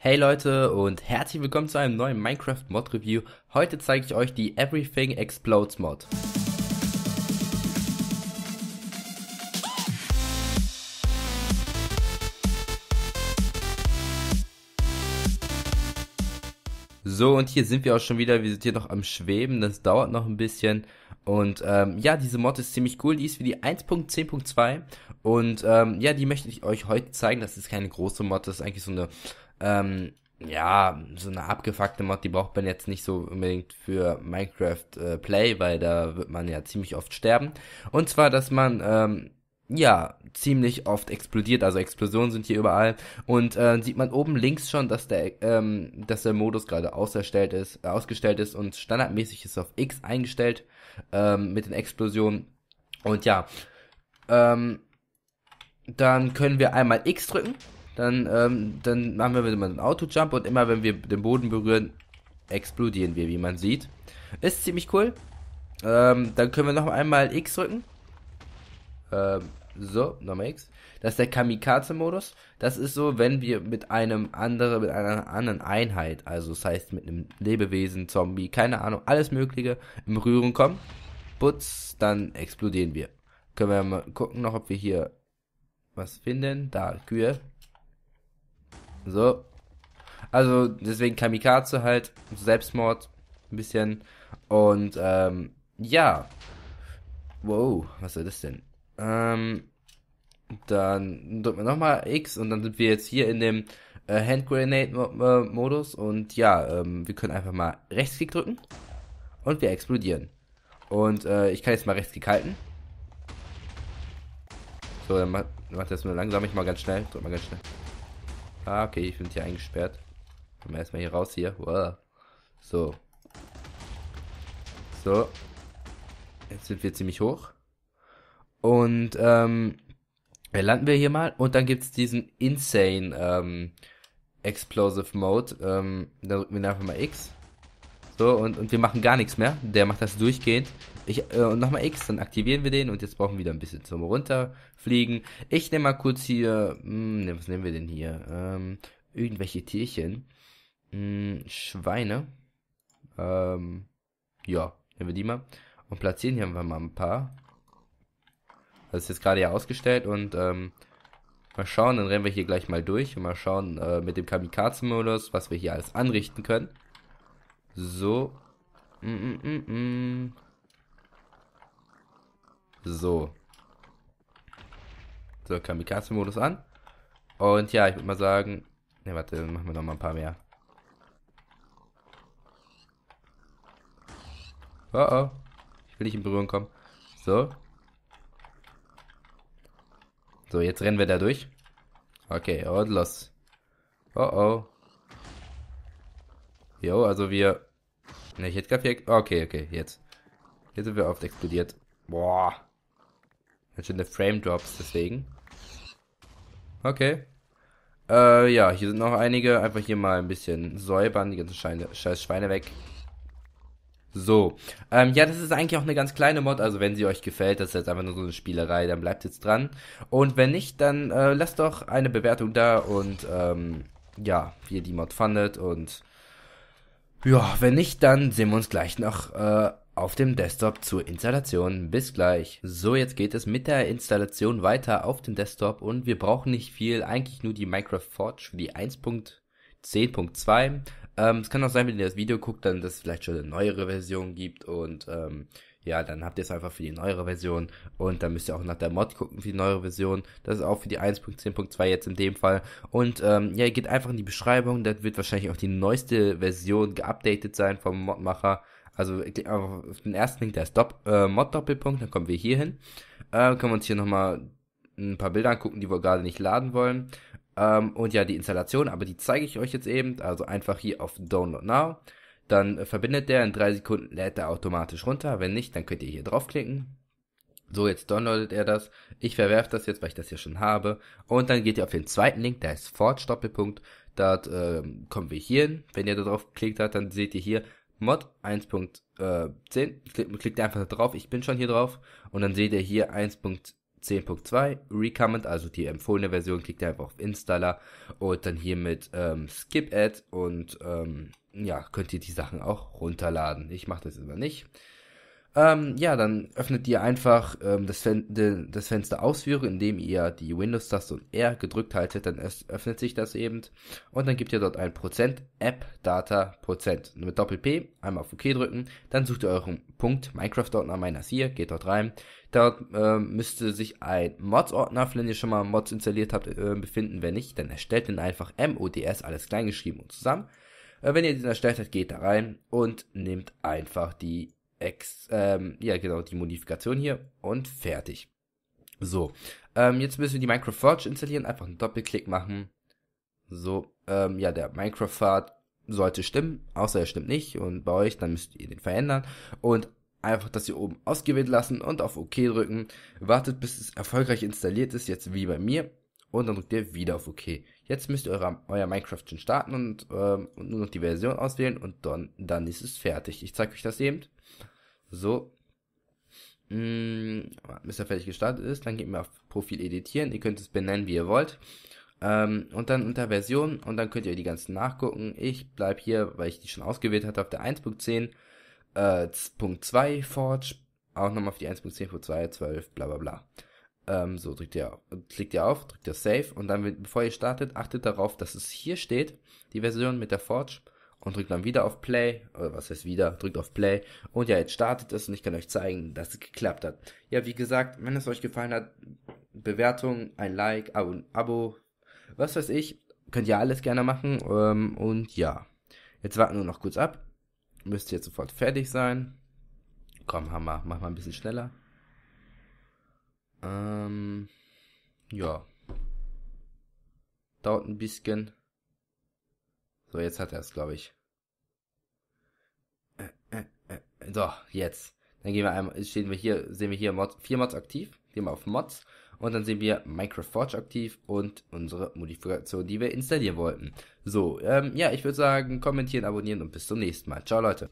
Hey Leute und herzlich willkommen zu einem neuen Minecraft Mod Review. Heute zeige ich euch die Everything Explodes Mod. So, und hier sind wir auch schon wieder. Wir sind hier noch am Schweben. Das dauert noch ein bisschen. Und ähm, ja, diese Mod ist ziemlich cool. Die ist für die 1.10.2. Und ähm, ja, die möchte ich euch heute zeigen. Das ist keine große Mod. Das ist eigentlich so eine ähm, ja, so eine abgefuckte Mod, die braucht man jetzt nicht so unbedingt für Minecraft äh, Play, weil da wird man ja ziemlich oft sterben. Und zwar, dass man, ähm, ja, ziemlich oft explodiert, also Explosionen sind hier überall. Und äh, sieht man oben links schon, dass der, ähm, dass der Modus gerade auserstellt ist, äh, ausgestellt ist und standardmäßig ist auf X eingestellt ähm, mit den Explosionen. Und ja, ähm, dann können wir einmal X drücken dann, ähm, dann machen wir wieder mal einen Auto-Jump und immer wenn wir den Boden berühren, explodieren wir, wie man sieht. Ist ziemlich cool. Ähm, dann können wir noch einmal X drücken. Ähm, so, nochmal X. Das ist der Kamikaze-Modus. Das ist so, wenn wir mit einem anderen, mit einer anderen Einheit, also das heißt mit einem Lebewesen, Zombie, keine Ahnung, alles Mögliche, im Rühren kommen, putz, dann explodieren wir. Können wir mal gucken noch, ob wir hier was finden. Da, Kühe. So. Also deswegen Kamikaze halt, Selbstmord ein bisschen. Und ähm, ja. Wow, was soll das denn? Ähm, dann drücken wir nochmal X und dann sind wir jetzt hier in dem äh, Hand äh, Modus. Und ja, ähm, wir können einfach mal Rechtsklick drücken und wir explodieren. Und äh, ich kann jetzt mal Rechtsklick halten. So, dann macht mach das nur langsam. Ich mal ganz schnell. Drück mal ganz schnell. Ah, okay, ich bin hier eingesperrt. Komm erstmal hier raus hier. Wow. So. So. Jetzt sind wir ziemlich hoch. Und ähm, dann landen wir hier mal. Und dann gibt's diesen Insane ähm, Explosive Mode. Ähm, da drücken wir einfach mal X. So, und, und wir machen gar nichts mehr. Der macht das durchgehend. Ich, äh, und nochmal X, dann aktivieren wir den und jetzt brauchen wir wieder ein bisschen zum Runterfliegen. Ich nehme mal kurz hier, mh, hm, ne, was nehmen wir denn hier? Ähm, irgendwelche Tierchen. Mh, hm, Schweine. Ähm, ja, nehmen wir die mal. Und platzieren hier einfach mal ein paar. Das ist jetzt gerade ja ausgestellt und ähm, mal schauen, dann rennen wir hier gleich mal durch und mal schauen äh, mit dem Kamikaze-Modus, was wir hier alles anrichten können. So. Mm, mm -mm -mm. So. So, Kamikaze-Modus an. Und ja, ich würde mal sagen. Ne, warte, machen wir noch mal ein paar mehr. Oh oh. Ich will nicht in Berührung kommen. So. So, jetzt rennen wir da durch. Okay, und los. Oh oh. Jo, also wir Ne, ich hätte gar viel... Okay, okay, jetzt. Jetzt sind wir oft explodiert. Boah. Jetzt sind schöne Frame Drops, deswegen. Okay. Äh, ja, hier sind noch einige. Einfach hier mal ein bisschen säubern, die ganzen Scheine, scheiß Schweine weg. So. Ähm, ja, das ist eigentlich auch eine ganz kleine Mod. Also wenn sie euch gefällt, das ist jetzt einfach nur so eine Spielerei, dann bleibt jetzt dran. Und wenn nicht, dann äh, lasst doch eine Bewertung da und ähm, ja, wie ihr die Mod fandet und ja, wenn nicht, dann sehen wir uns gleich noch äh, auf dem Desktop zur Installation. Bis gleich. So, jetzt geht es mit der Installation weiter auf dem Desktop und wir brauchen nicht viel, eigentlich nur die Minecraft Forge für die 1.10.2. Ähm, es kann auch sein, wenn ihr das Video guckt, dann dass es vielleicht schon eine neuere Version gibt und ähm, ja, dann habt ihr es einfach für die neuere Version und dann müsst ihr auch nach der Mod gucken für die neuere Version. Das ist auch für die 1.10.2 jetzt in dem Fall. Und ähm, ja, ihr geht einfach in die Beschreibung, da wird wahrscheinlich auch die neueste Version geupdatet sein vom Modmacher. Also auf den ersten Link, der ist äh, Mod-Doppelpunkt, dann kommen wir hier hin. Äh, können wir uns hier nochmal ein paar Bilder angucken, die wir gerade nicht laden wollen. Ähm, und ja, die Installation, aber die zeige ich euch jetzt eben. Also einfach hier auf Download Now dann äh, verbindet der, in drei Sekunden lädt er automatisch runter. Wenn nicht, dann könnt ihr hier draufklicken. So, jetzt downloadet er das. Ich verwerfe das jetzt, weil ich das hier schon habe. Und dann geht ihr auf den zweiten Link, der ist Forge Doppelpunkt. Da äh, kommen wir hier hin. Wenn ihr da drauf geklickt habt, dann seht ihr hier Mod 1.10. Äh, klickt, klickt einfach drauf. Ich bin schon hier drauf. Und dann seht ihr hier 1. 10.2 Recommend, also die empfohlene Version, klickt ihr einfach auf Installer und dann hier mit ähm, Skip Add und ähm, ja, könnt ihr die Sachen auch runterladen. Ich mache das immer nicht. Ähm, ja, dann öffnet ihr einfach ähm, das, Fen de, das, Fenster Ausführung, indem ihr die Windows-Taste und R gedrückt haltet, dann öffnet sich das eben. Und dann gebt ihr dort ein Prozent, App, Data, Prozent. Und mit Doppel-P, einmal auf OK drücken, dann sucht ihr euren Punkt Minecraft-Ordner, meiner hier, geht dort rein. Dort ähm, müsste sich ein Mods-Ordner, wenn ihr schon mal Mods installiert habt, äh, befinden. Wenn nicht, dann erstellt den einfach MODS, alles kleingeschrieben und zusammen. Äh, wenn ihr den erstellt habt, geht da rein und nehmt einfach die Ex, ähm, ja genau, die Modifikation hier und fertig. So, ähm, jetzt müssen wir die Minecraft Forge installieren, einfach einen Doppelklick machen. So, ähm, ja, der Minecraft Forge sollte stimmen, außer er stimmt nicht und bei euch, dann müsst ihr den verändern und einfach das hier oben ausgewählt lassen und auf OK drücken. Wartet, bis es erfolgreich installiert ist, jetzt wie bei mir und dann drückt ihr wieder auf OK. Jetzt müsst ihr eure, euer Minecraft schon starten und, ähm, und nur noch die Version auswählen und dann, dann ist es fertig. Ich zeige euch das eben. So. Hm, bis er fertig gestartet ist, dann geht ihr auf Profil editieren. Ihr könnt es benennen, wie ihr wollt. Ähm, und dann unter Version und dann könnt ihr die ganzen nachgucken. Ich bleibe hier, weil ich die schon ausgewählt hatte, auf der 1.10.2 äh, Forge, auch nochmal auf die 1.10.2.12, bla bla bla ähm, so drückt ihr, klickt ihr auf, drückt ihr Save und dann, bevor ihr startet, achtet darauf, dass es hier steht, die Version mit der Forge und drückt dann wieder auf Play, oder was heißt wieder, drückt auf Play und ja, jetzt startet es und ich kann euch zeigen, dass es geklappt hat. Ja, wie gesagt, wenn es euch gefallen hat, Bewertung, ein Like, Abo, ein Abo was weiß ich, könnt ihr alles gerne machen ähm, und ja, jetzt warten wir noch kurz ab, müsst ihr jetzt sofort fertig sein. Komm, Hammer, mach mal ein bisschen schneller. Ähm, ja. Dauert ein bisschen. So, jetzt hat er es, glaube ich. Äh, äh, äh, so, jetzt. Dann gehen wir einmal, stehen wir hier, sehen wir hier Mods, vier Mods aktiv. Gehen wir auf Mods. Und dann sehen wir Microforge aktiv und unsere Modifikation, die wir installieren wollten. So, ähm, ja, ich würde sagen, kommentieren, abonnieren und bis zum nächsten Mal. Ciao, Leute.